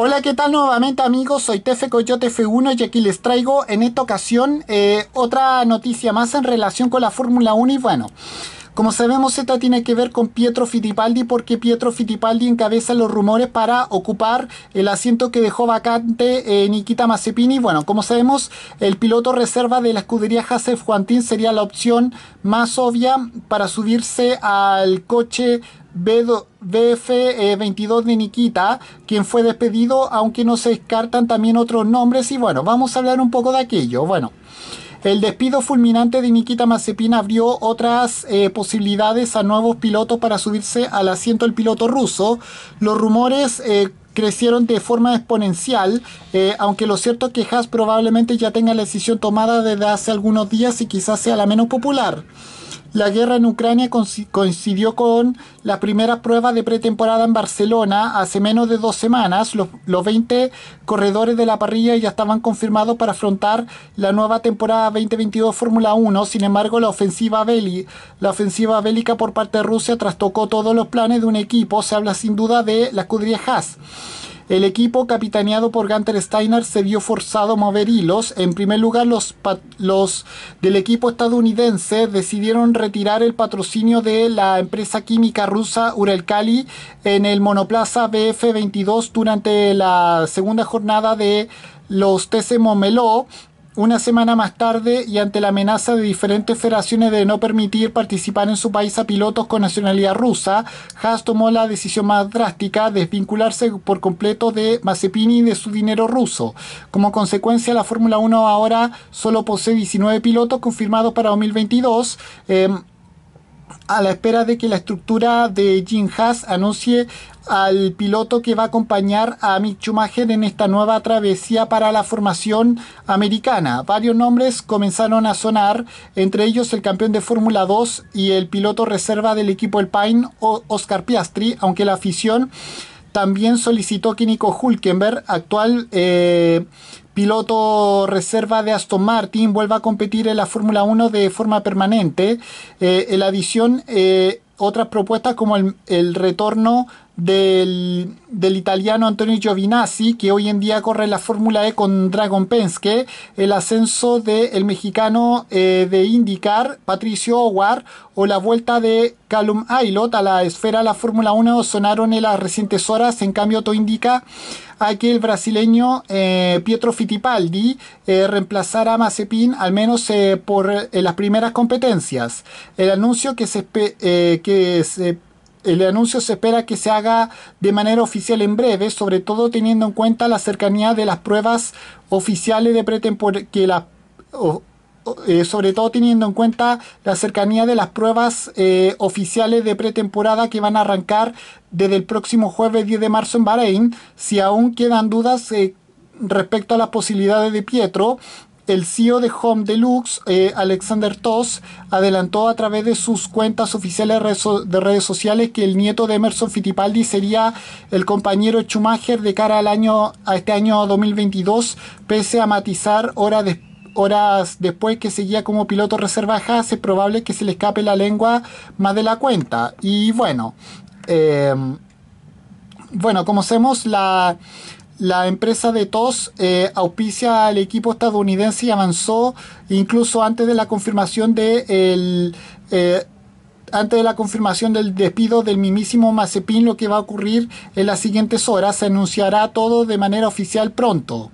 Hola, ¿qué tal nuevamente amigos? Soy Tefe Coyote F1 y aquí les traigo en esta ocasión eh, otra noticia más en relación con la Fórmula 1 y bueno... Como sabemos, esta tiene que ver con Pietro Fittipaldi porque Pietro Fittipaldi encabeza los rumores para ocupar el asiento que dejó vacante eh, Nikita Mazepini. Bueno, como sabemos, el piloto reserva de la escudería Juan Juantín sería la opción más obvia para subirse al coche BF22 eh, de Nikita, quien fue despedido, aunque no se descartan también otros nombres. Y bueno, vamos a hablar un poco de aquello. Bueno. El despido fulminante de Nikita Mazepin abrió otras eh, posibilidades a nuevos pilotos para subirse al asiento del piloto ruso. Los rumores eh, crecieron de forma exponencial, aunque lo cierto es que Haas probablemente ya tenga la decisión tomada desde hace algunos días y quizás sea la menos popular. La guerra en Ucrania coincidió con las primeras pruebas de pretemporada en Barcelona hace menos de dos semanas. Los, 20 corredores de la parrilla ya estaban confirmados para afrontar la nueva temporada 2022 Fórmula 1. Sin embargo, la ofensiva, bélica, la ofensiva bélica por parte de Rusia trastocó todos los planes de un equipo. Se habla sin duda de la escudería Haas. El equipo capitaneado por Gunter Steiner se vio forzado a mover hilos. En primer lugar, los, del equipo estadounidense decidieron retirar el patrocinio de la empresa química rusa Uralkali en el monoplaza BF22 durante la segunda jornada de los TC Momeló una semana más tarde, y ante la amenaza de diferentes federaciones de no permitir participar en su país a pilotos con nacionalidad rusa, Haas tomó la decisión más drástica de desvincularse por completo de Mazepini y de su dinero ruso. Como consecuencia, la Fórmula 1 ahora solo posee 19 pilotos confirmados para 2022 a la espera de que la estructura de Jim Haas anuncie al piloto que va a acompañar a Mick Schumacher en esta nueva travesía para la formación americana. Varios nombres comenzaron a sonar, entre ellos el campeón de Fórmula 2 y el piloto reserva del equipo Alpine, Oscar Piastri, aunque la afición también solicitó que Nico Hulkenberg, actual eh, piloto reserva de Aston Martin, vuelva a competir en la Fórmula 1 de forma permanente. Eh, en la adición, eh, otras propuestas como el, el retorno del, italiano Antonio Giovinazzi, que hoy en día corre la Fórmula E con Dragon Penske, el ascenso del mexicano eh, de IndyCar, Patricio Owar o la vuelta de Calum Aylot a la esfera de la Fórmula 1 sonaron en las recientes horas, en cambio todo indica a que el brasileño eh, Pietro Fittipaldi eh, reemplazará a Mazepin al menos eh, por las primeras competencias. El anuncio que se, que se el anuncio se espera que se haga de manera oficial en breve, sobre todo teniendo en cuenta la cercanía de las pruebas oficiales de pretemporada que eh, sobre todo teniendo en cuenta la cercanía de las pruebas eh, oficiales de pretemporada que van a arrancar desde el próximo jueves 10 de marzo en Bahrein. Si aún quedan dudas eh, respecto a las posibilidades de Pietro, el CEO de Home Deluxe, eh, Alexander Toss, adelantó a través de sus cuentas oficiales de redes sociales que el nieto de Emerson Fittipaldi sería el compañero Schumacher de cara al año, a este año 2022, pese a matizar horas después que seguía como piloto reserva Haas, es probable que se le escape la lengua más de la cuenta. Y bueno, eh, bueno, como la, la empresa de TOS eh, auspicia al equipo estadounidense y avanzó incluso antes de la confirmación de el, eh, antes de la confirmación del despido del mismísimo Mazepin, lo que va a ocurrir en las siguientes horas, se anunciará todo de manera oficial pronto.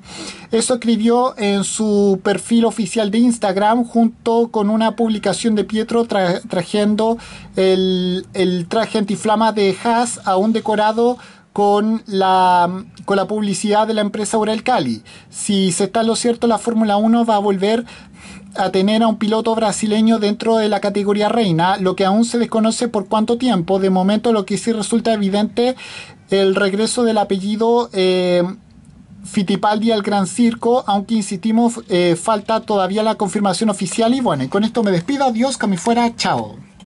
Eso escribió en su perfil oficial de Instagram junto con una publicación de Pietro trajendo trayendo el, el traje antiflama de Haas a un decorado con la, con la publicidad de la empresa Ural Cali. Si se está lo cierto, la Fórmula 1 va a volver a tener a un piloto brasileño dentro de la categoría reina, lo que aún se desconoce por cuánto tiempo. De momento lo que sí resulta evidente el regreso del apellido eh, Fittipaldi al Gran Circo, aunque insistimos, eh, falta todavía la confirmación oficial. Y bueno, y con esto me despido, adiós, que me fuera, chao.